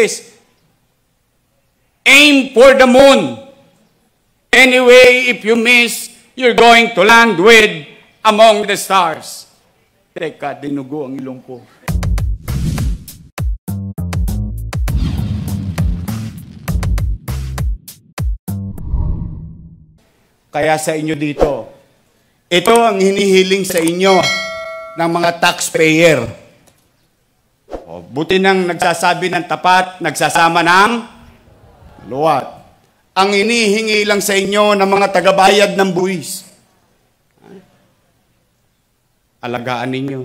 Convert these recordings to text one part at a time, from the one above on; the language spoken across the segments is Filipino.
is aim for the moon. Anyway, if you miss, you're going to land with among the stars. Teka, dinugo ang ilong ko. Kaya sa inyo dito, ito ang hinihiling sa inyo ng mga taxpayer buti nang nagsasabi ng tapat, nagsasama ng luwat. Ang inihingi lang sa inyo ng mga tagabayad ng buwis. Alagaan ninyo.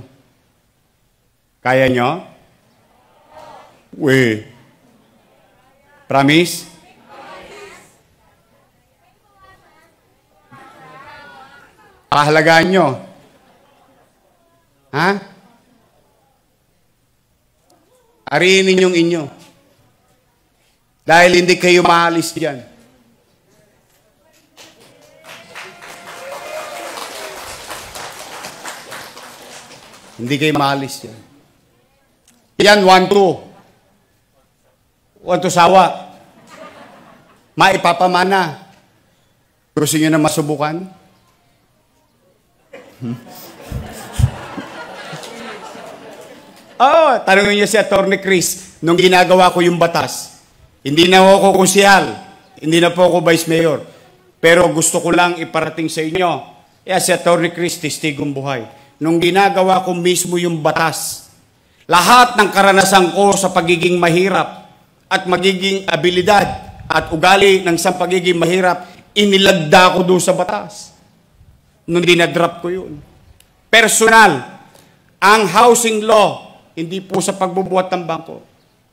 Kaya nyo? We. Promise? Pahalagaan nyo. Ha? Arihin ninyong inyo. Dahil hindi kayo maalis diyan. Hindi kayo maalis diyan. Yan, one, two. One, two, sawa. Maipapamana. Gusto nyo na masubukan? Hmm? Oh, tanongin niyo si Attorney Chris, nung ginagawa ko yung batas, hindi na ako kusyal, hindi na po ako Vice Mayor. Pero gusto ko lang iparating sa inyo, eh, si Attorney Chris, testigong buhay. Nung ginagawa ko mismo yung batas, lahat ng karanasan ko sa pagiging mahirap at magiging abilidad at ugali ng sa pagiging mahirap, inilagda ko doon sa batas. Nung dinadrop ko yun. Personal, ang housing law hindi po sa pagbubuhat ng bangko.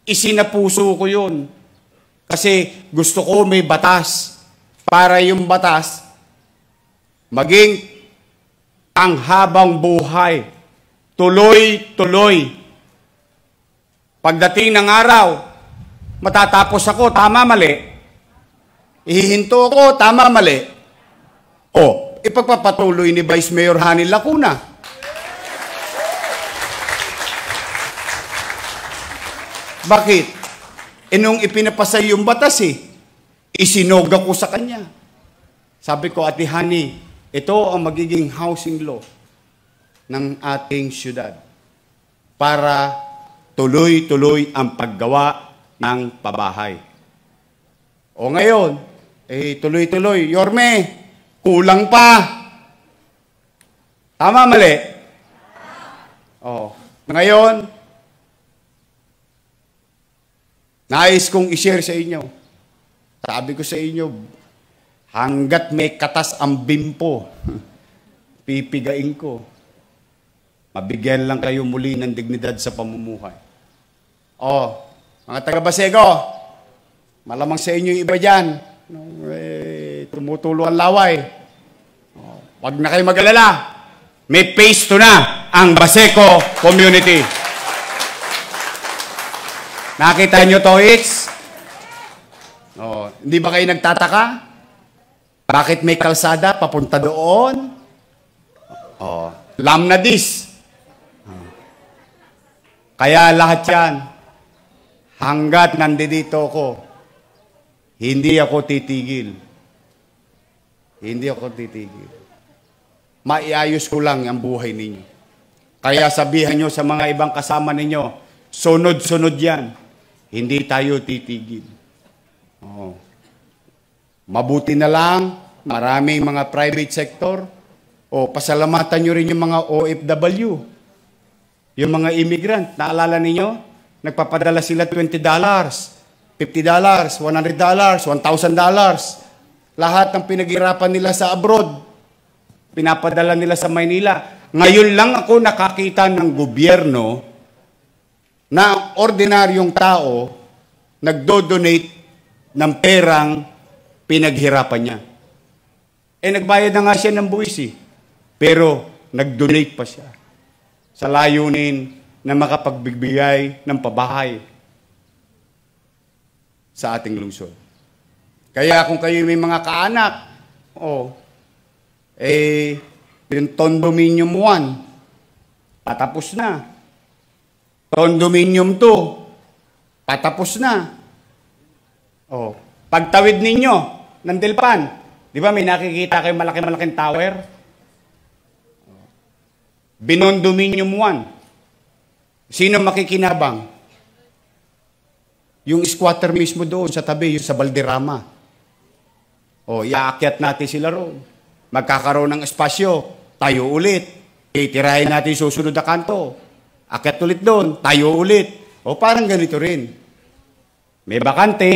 Isinapuso ko yun. Kasi gusto ko may batas para yung batas maging ang habang buhay. Tuloy-tuloy. Pagdating ng araw, matatapos ako, tama, mali. Ihihinto ko, tama, mali. O, ipagpapatuloy ni Vice Mayor Hanil Lacuna Bakit? E nung ipinapasay yung batas eh, isinoga ko sa kanya. Sabi ko, Ate Honey, ito ang magiging housing law ng ating syudad para tuloy-tuloy ang paggawa ng pabahay. O ngayon, eh tuloy-tuloy, Yorme, kulang pa. Tama, mali? Oh. Ngayon, Nais kong ishare sa inyo. Sabi ko sa inyo, hanggat may katas ang bimpo, pipigain ko. Mabigyan lang kayo muli ng dignidad sa pamumuhay. Oh, mga taga-Basego, malamang sa inyo yung iba dyan, eh, tumutulo ang laway. Oh, wag na kayo mag-alala. May pace to na ang Baseco community. Nakita nyo to, Hicks? Oh, hindi ba kayo nagtataka? Bakit may kalsada papunta doon? Oh, lam na this. Kaya lahat yan, hanggat nandito ako, hindi ako titigil. Hindi ako titigil. Maiayos ko lang ang buhay ninyo. Kaya sabihan nyo sa mga ibang kasama ninyo, sunod-sunod yan. Hindi tayo titigil. Oh. Mabuti na lang, maraming mga private sector. O, pasalamatan nyo rin yung mga OFW. Yung mga immigrant. Naalala ninyo? Nagpapadala sila $20, $50, $100, $1,000, lahat ng pinaghirapan nila sa abroad, pinapadala nila sa Maynila. Ngayon lang ako nakakita ng gobyerno na ordinaryong tao nagdo-donate ng perang pinaghirapan niya. Eh nagbayad na nga siya ng buwis eh. Pero nag-donate pa siya sa layunin na makapagbigbigay ng pabahay sa ating lungsod. Kaya kung kayo may mga kaanak, oh, eh, yung condominium 1, patapos na. Condominium to, patapos na. Oh, pagtawid ninyo ng Delpan, di ba may nakikita kayo malaki-malaking tower? Binondominium 1. Sino makikinabang? Yung squatter mismo doon sa tabi, yung sa Balderrama. O, oh, iaakyat natin sila roon. Magkakaroon ng espasyo, tayo ulit. Itirahin natin susunod na kanto. Akyat ulit doon, tayo ulit. O parang ganito rin. May bakante,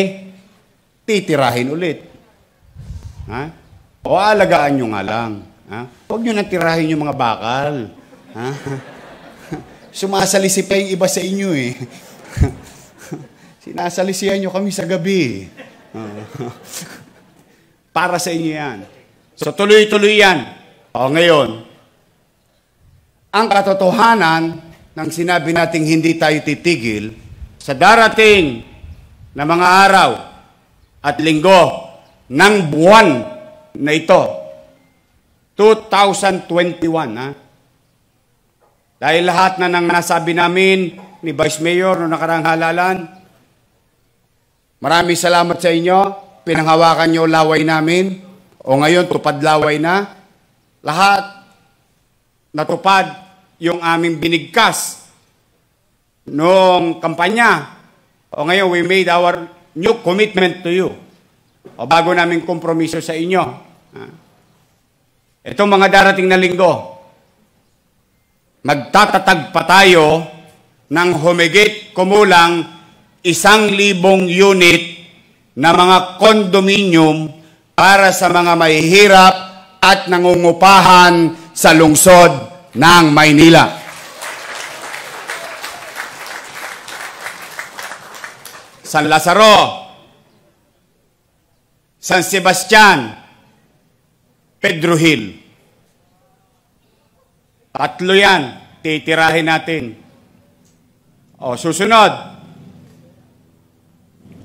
titirahin ulit. Ha? O alagaan nyo nga lang. Ha? Huwag nyo nang tirahin yung mga bakal. Ha? Sumasalisi pa yung iba sa inyo eh. Sinasalisihan nyo kami sa gabi. Para sa inyo yan. So tuloy-tuloy yan. O ngayon, ang katotohanan, nang sinabi nating hindi tayo titigil sa darating na mga araw at linggo ng buwan na ito. 2021, ha? Dahil lahat na nang nasabi namin ni Vice Mayor noong nakarang halalan, maraming salamat sa inyo, pinanghawakan nyo laway namin, o ngayon tupad laway na, lahat natupad yung aming binigkas noong kampanya. O ngayon, we made our new commitment to you. O bago namin kompromiso sa inyo. Itong mga darating na linggo, magtatatag pa tayo ng humigit kumulang isang libong unit na mga condominium para sa mga mahihirap at nangungupahan sa lungsod ng Maynila. San Lazaro, San Sebastian, Pedro Hill. Tatlo yan, titirahin natin. O, susunod.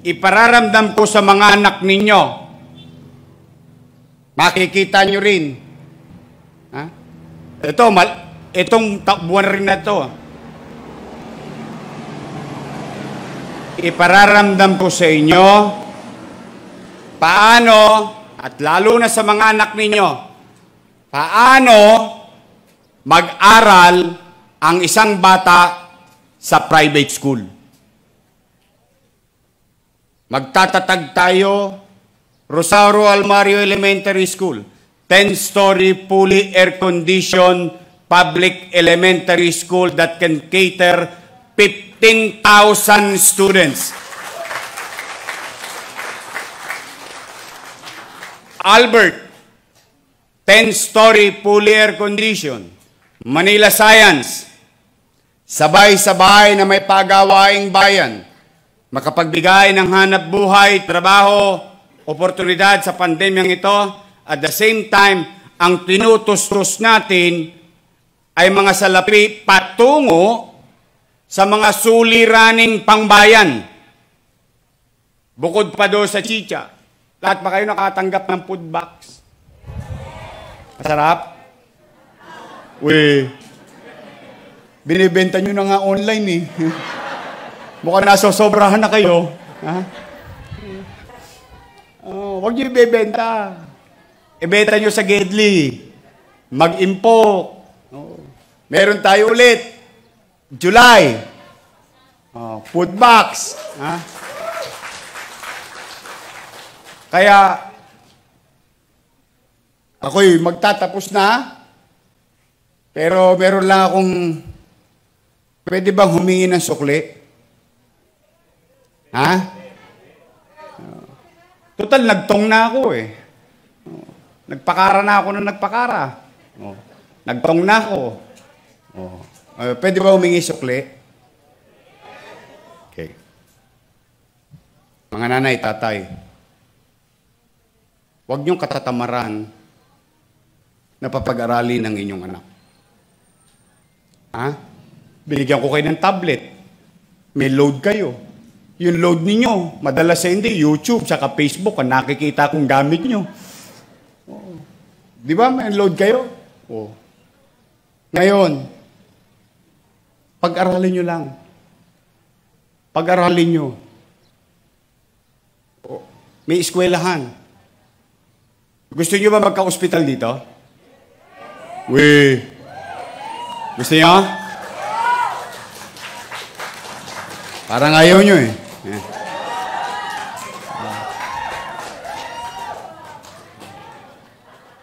Ipararamdam ko sa mga anak ninyo. Makikita nyo rin ito, mal, itong buwan rin na to, ipararamdam ko sa inyo paano, at lalo na sa mga anak ninyo, paano mag-aral ang isang bata sa private school. Magtatatag tayo Rosario Almario Elementary School. 10-story fully air-conditioned public elementary school that can cater 15,000 students. Albert, 10-story fully air-conditioned. Manila Science, sabay-sabay na may pagawaing bayan, makapagbigay ng hanap buhay, trabaho, oportunidad sa pandemyang ito, at the same time, ang tinutustos natin ay mga salapi patungo sa mga suliraning pangbayan. Bukod pa doon sa chicha, lahat ba kayo nakatanggap ng food box? Masarap? Uy, binibenta nyo na nga online eh. Mukhang nasosobrahan na kayo. Ha? Oh, huwag nyo ibebenta. Ibenta nyo sa Gedli. Mag-impok. Meron tayo ulit. July. Oh, food box. Ha? Kaya, ako'y magtatapos na. Pero meron lang akong, pwede bang humingi ng sukli? Ha? Oh. Total, nagtong na ako eh. Nagpakara na ako ng nagpakara. Oh. Nagtong na ako. Oh. Uh, pwede ba humingi sukli? Okay. Mga nanay, tatay, huwag niyong katatamaran na papag-aralin ng inyong anak. Ha? Binigyan ko kayo ng tablet. May load kayo. Yung load ninyo, madalas sa hindi, YouTube, saka Facebook, ang nakikita kong gamit nyo. Di ba may load kayo? O. Oh. Ngayon, pag-aralin nyo lang. Pag-aralin nyo. O, oh. may eskwelahan. Gusto nyo ba magka-hospital dito? We. Gusto nyo? Parang ayaw nyo eh. eh.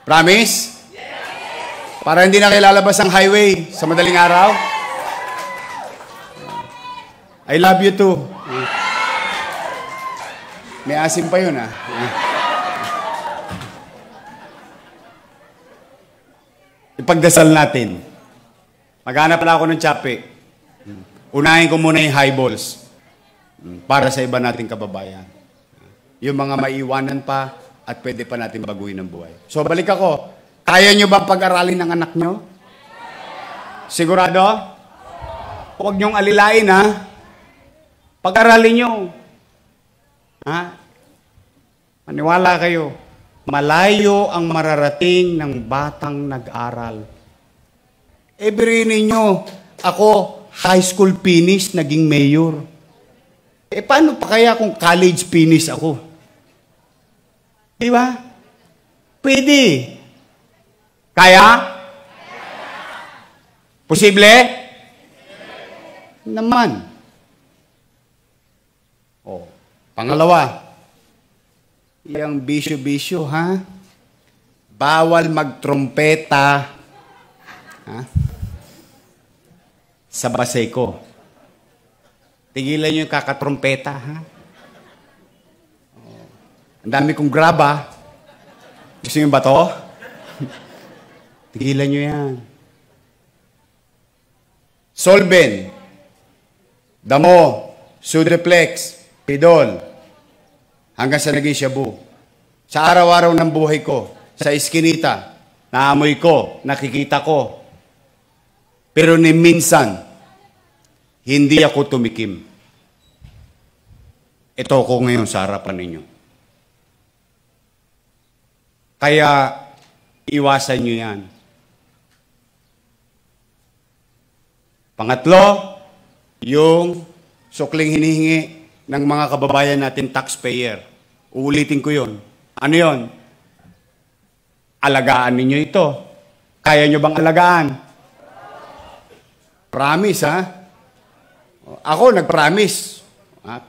Promise? Para hindi na lalabas ang highway sa madaling araw. I love you too. May asim pa yun ah. Ipagdasal natin. Maghanap na ako ng tsape. Unahin ko muna yung highballs hmm, para sa iba nating kababayan. Yung mga maiwanan pa, at pwede pa natin baguhin ang buhay. So balik ako, kaya nyo bang pag-aralin ng anak nyo? Sigurado? Huwag nyong alilain ha. Pag-aralin nyo. Ha? Maniwala kayo. Malayo ang mararating ng batang nag-aral. Every ninyo, ako, high school finish, naging mayor. E paano pa kaya kung college finish ako? Di ba? Pwede. Kaya? Posible? Naman. Oh, pangalawa. Yang bisyo-bisyo, ha? Bawal magtrompeta. Ha? Sa basay ko. Tigilan niyo yung kakatrompeta, ha? Ang dami kong graba. Gusto nyo ba to? Tigilan nyo yan. Solben. Damo. Sudreplex. Pidol. Hanggang sa naging shabu. Sa araw-araw ng buhay ko, sa iskinita, naamoy ko, nakikita ko. Pero ni minsan, hindi ako tumikim. Ito ko ngayon sa harapan ninyo. Kaya, iwasan nyo yan. Pangatlo, yung sukling hinihingi ng mga kababayan natin taxpayer. Uulitin ko yon. Ano yon? Alagaan ninyo ito. Kaya nyo bang alagaan? Promise, ha? Ako, nag-promise.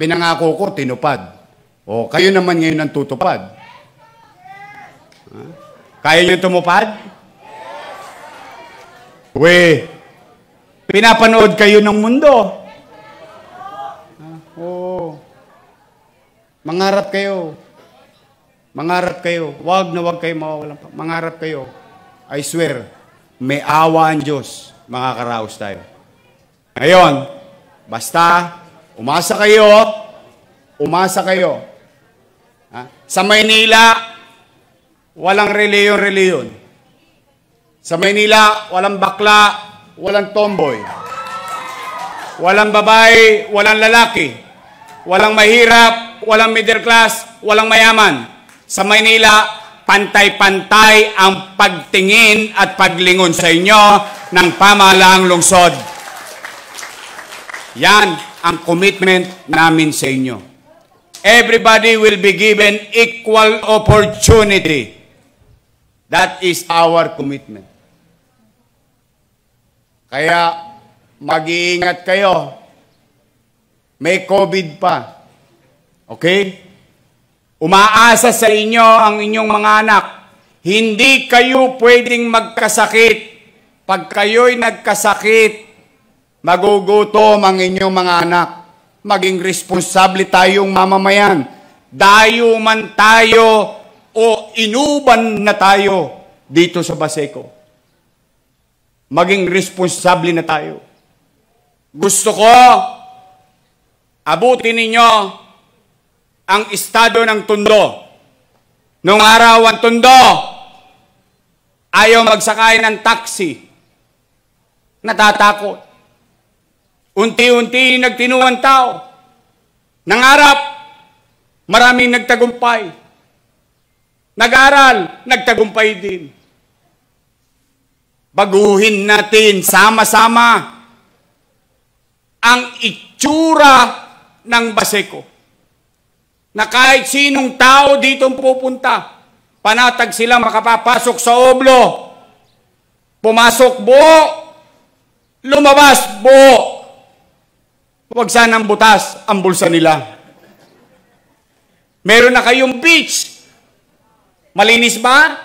Pinangako ko, tinupad. O, kayo naman ngayon ang tutupad. Huh? Kaya niyo tumupad? We, pinapanood kayo ng mundo. Ah, oo. Oh. Mangarap kayo. Mangarap kayo. Huwag na huwag kayo mawawalan pa. Mangarap kayo. I swear, may awa ang Diyos. Makakaraos tayo. Ngayon, basta umasa kayo, umasa kayo. Ha? Sa Maynila, walang reliyon-reliyon. Sa Maynila, walang bakla, walang tomboy. Walang babae, walang lalaki. Walang mahirap, walang middle class, walang mayaman. Sa Maynila, pantay-pantay ang pagtingin at paglingon sa inyo ng pamahalaang lungsod. Yan ang commitment namin sa inyo. Everybody will be given equal opportunity That is our commitment. Kaya, mag-iingat kayo. May COVID pa. Okay? Umaasa sa inyo ang inyong mga anak. Hindi kayo pwedeng magkasakit. Pag kayo'y nagkasakit, magugutom ang inyong mga anak. Maging responsable tayong mamamayan. Dayo man tayo o inuban na tayo dito sa Baseco. Maging responsable na tayo. Gusto ko, abutin ninyo ang estado ng tundo. Nung araw ang tundo, ayaw magsakay ng taxi. Natatakot. Unti-unti nagtinuan tao. Nangarap, maraming nagtagumpay nag-aral, nagtagumpay din. Baguhin natin sama-sama ang itsura ng baseko. na kahit sinong tao dito pupunta, panatag sila makapapasok sa oblo, pumasok bo, lumabas bo, Huwag sanang butas ang bulsa nila. Meron na kayong beach, Malinis ba?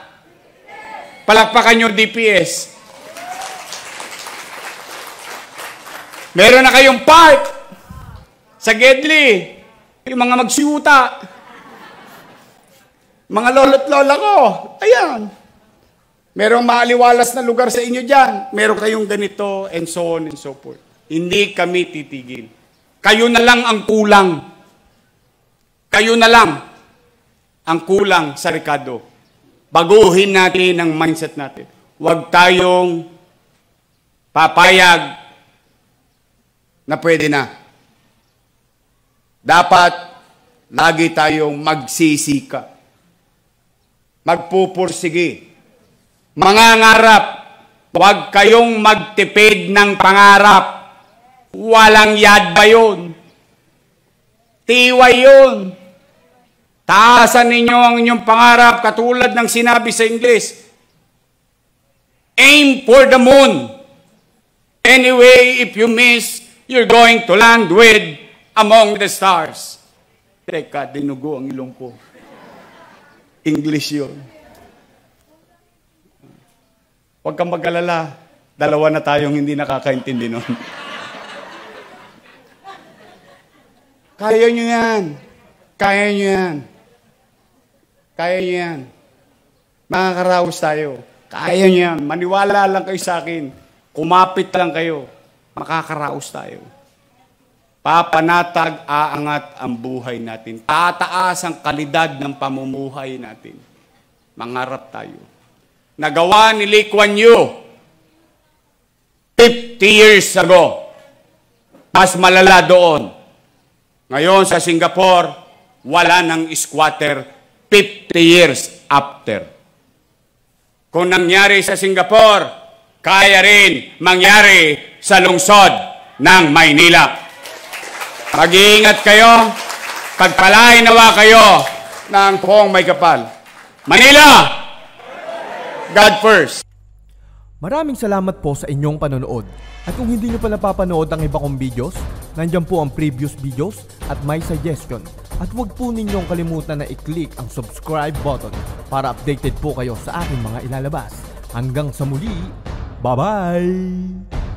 Palakpakan nyo DPS. Meron na kayong park sa Gedli. Yung mga magsiuta. Mga lolo't lola ko. Ayan. Merong maaliwalas na lugar sa inyo dyan. Meron kayong ganito and so on and so forth. Hindi kami titigil. Kayo na lang ang kulang. Kayo na lang ang kulang sa rekado. Baguhin natin ang mindset natin. Huwag tayong papayag na pwede na. Dapat lagi tayong magsisika. Magpupursige. Mangangarap. Huwag kayong magtipid ng pangarap. Walang yad ba yun? Tiwa yun. Taasan ninyo ang inyong pangarap katulad ng sinabi sa Ingles. Aim for the moon. Anyway, if you miss, you're going to land with among the stars. Teka, dinugo ang ilong ko. English yun. Huwag kang mag Dalawa na tayong hindi nakakaintindi nun. Kaya nyo yan. Kaya nyo yan. Kaya niyo yan. Makakaraos tayo. Kaya niyo yan. Maniwala lang kayo sa akin. Kumapit lang kayo. Makakaraos tayo. Papanatag, aangat ang buhay natin. Tataas ang kalidad ng pamumuhay natin. Mangarap tayo. Nagawa ni Lee Kuan Yew 50 years ago. Mas malala doon. Ngayon sa Singapore, wala ng squatter 50 years after. Kung nangyari sa Singapore, kaya rin mangyari sa lungsod ng Maynila. Mag-iingat kayo, pagpalain nawa kayo ng poong may kapal. Manila! God first! Maraming salamat po sa inyong panonood. At kung hindi nyo pa napapanood ang iba kong videos, nandyan po ang previous videos at my suggestion at huwag po ninyong kalimutan na i-click ang subscribe button para updated po kayo sa aking mga ilalabas. Hanggang sa muli, bye-bye!